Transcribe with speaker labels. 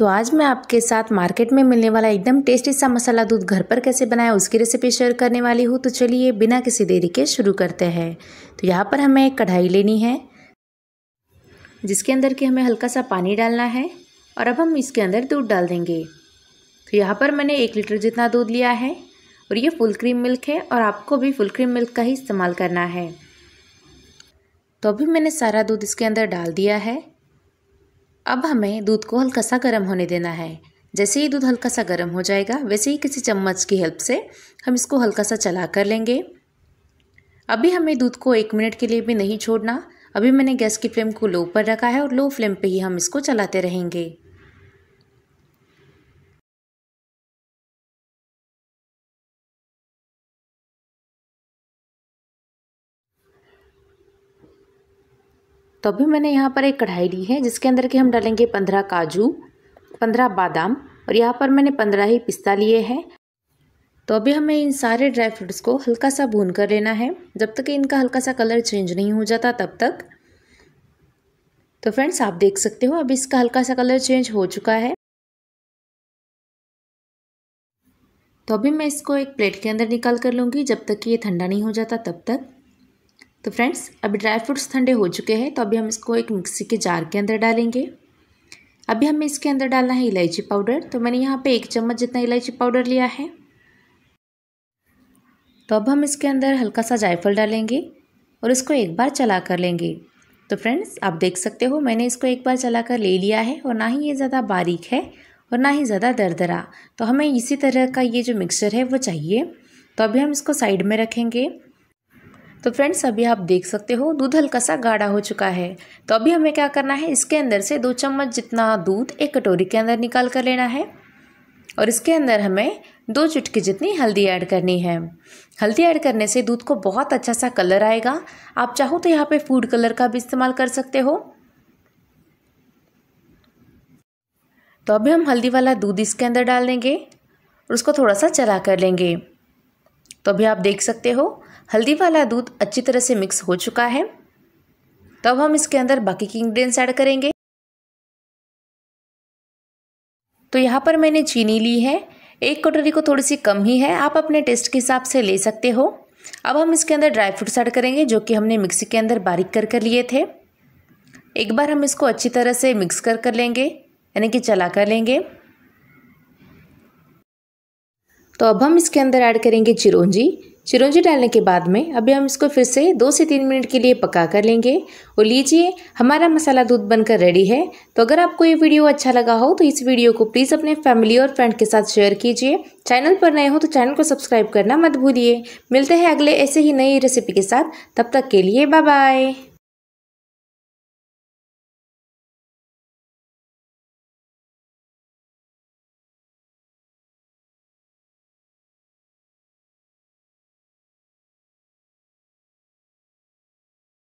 Speaker 1: तो आज मैं आपके साथ मार्केट में मिलने वाला एकदम टेस्टी सा मसाला दूध घर पर कैसे बनाया उसकी रेसिपी शेयर करने वाली हूँ तो चलिए बिना किसी देरी के शुरू करते हैं तो यहाँ पर हमें एक कढ़ाई लेनी है जिसके अंदर कि हमें हल्का सा पानी डालना है और अब हम इसके अंदर दूध डाल देंगे तो यहाँ पर मैंने एक लीटर जितना दूध लिया है और ये फुल क्रीम मिल्क है और आपको भी फुल क्रीम मिल्क का ही इस्तेमाल करना है तो अभी मैंने सारा दूध इसके अंदर डाल दिया है अब हमें दूध को हल्का सा गर्म होने देना है जैसे ही दूध हल्का सा गर्म हो जाएगा वैसे ही किसी चम्मच की हेल्प से हम इसको हल्का सा चला कर लेंगे अभी हमें दूध को एक मिनट के लिए भी नहीं छोड़ना अभी मैंने गैस की फ्लेम को लो पर रखा है और लो फ्लेम पे ही हम इसको चलाते रहेंगे तो अभी मैंने यहाँ पर एक कढ़ाई ली है जिसके अंदर के हम डालेंगे पंद्रह काजू पंद्रह बादाम और यहाँ पर मैंने पंद्रह ही पिस्ता लिए हैं तो अभी हमें इन सारे ड्राई फ्रूट्स को हल्का सा भून कर लेना है जब तक इनका हल्का सा कलर चेंज नहीं हो जाता तब तक तो फ्रेंड्स आप देख सकते हो अब इसका हल्का सा कलर चेंज
Speaker 2: हो चुका है तो अभी मैं इसको एक
Speaker 1: प्लेट के अंदर निकाल कर लूँगी जब तक कि ये ठंडा नहीं हो जाता तब तक तो फ्रेंड्स अभी ड्राई फ्रूट्स ठंडे हो चुके हैं तो अभी हम इसको एक मिक्सी के जार के अंदर डालेंगे अभी हमें इसके अंदर डालना है इलायची पाउडर तो मैंने यहाँ पे एक चम्मच जितना इलायची पाउडर लिया है तो अब हम इसके अंदर हल्का सा जायफल डालेंगे और इसको एक बार चला कर लेंगे तो फ्रेंड्स आप देख सकते हो मैंने इसको एक बार चला कर ले लिया है और ना ही ये ज़्यादा बारीक है और ना ही ज़्यादा दरदरा तो हमें इसी तरह का ये जो मिक्सचर है वो चाहिए तो अभी हम इसको साइड में रखेंगे तो फ्रेंड्स अभी आप देख सकते हो दूध हल्का सा गाढ़ा हो चुका है तो अभी हमें क्या करना है इसके अंदर से दो चम्मच जितना दूध एक कटोरी के अंदर निकाल कर लेना है और इसके अंदर हमें दो चुटकी जितनी हल्दी ऐड करनी है हल्दी ऐड करने से दूध को बहुत अच्छा सा कलर आएगा आप चाहो तो यहाँ पे फूड कलर का भी इस्तेमाल कर सकते हो तो अभी हम हल्दी वाला दूध इसके अंदर डाल देंगे और उसको थोड़ा सा चला कर लेंगे तो अभी आप देख सकते हो हल्दी वाला दूध अच्छी तरह से मिक्स हो चुका है
Speaker 2: तब तो हम इसके अंदर बाकी के इंग्रेडिएंट्स ऐड करेंगे
Speaker 1: तो यहाँ पर मैंने चीनी ली है एक कटोरी को थोड़ी सी कम ही है आप अपने टेस्ट के हिसाब से ले सकते हो अब हम इसके अंदर ड्राई फ्रूट्स ऐड करेंगे जो कि हमने मिक्सी के अंदर बारीक कर कर लिए थे एक बार हम इसको अच्छी तरह से मिक्स कर कर लेंगे यानी कि चला कर लेंगे तो अब हम इसके अंदर ऐड करेंगे चिरौंजी चिरौंजी डालने के बाद में अभी हम इसको फिर से दो से तीन मिनट के लिए पका कर लेंगे और लीजिए हमारा मसाला दूध बनकर रेडी है तो अगर आपको ये वीडियो अच्छा लगा हो तो इस वीडियो को प्लीज़ अपने फैमिली और फ्रेंड के साथ शेयर कीजिए चैनल पर नए हो तो चैनल को सब्सक्राइब करना मत भूलिए मिलते हैं अगले ऐसे ही नई रेसिपी के साथ तब तक के लिए बाय बाय